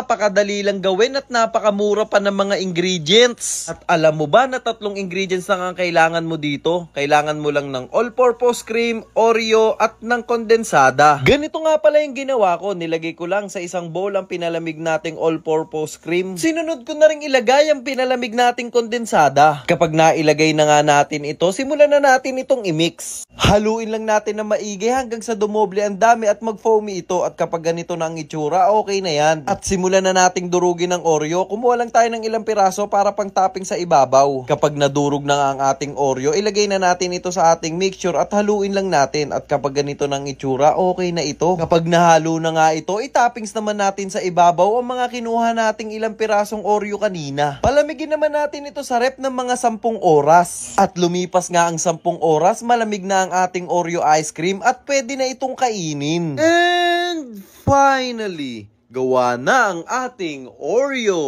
napakadali lang gawin at napakamura pa ng mga ingredients. At alam mo ba na tatlong ingredients lang ang kailangan mo dito? Kailangan mo lang ng all-purpose cream, Oreo at ng kondensada. Ganito nga pala yung ginawa ko. Nilagay ko lang sa isang bowl ang pinalamig nating all-purpose cream. Sinunod ko na rin ilagay ang pinalamig nating kondensada. Kapag nailagay na nga natin ito, simulan na natin itong i-mix. Haluin lang natin na maigi hanggang sa dumoble ang dami at mag-foamy ito at kapag ganito na ang itsura, okay na yan. At simulan Simulan na nating durugin ang Oreo. Kumuha lang tayo ng ilang piraso para pang topping sa ibabaw. Kapag nadurog na ang ating Oreo, ilagay na natin ito sa ating mixture at haluin lang natin. At kapag ganito nang itsura, okay na ito. Kapag nahalo na nga ito, itoppings naman natin sa ibabaw ang mga kinuha nating ilang pirasong Oreo kanina. Palamigin naman natin ito sa rep ng mga 10 oras. At lumipas nga ang 10 oras, malamig na ang ating Oreo ice cream at pwede na itong kainin. And finally, Gawa na ang ating Oreo!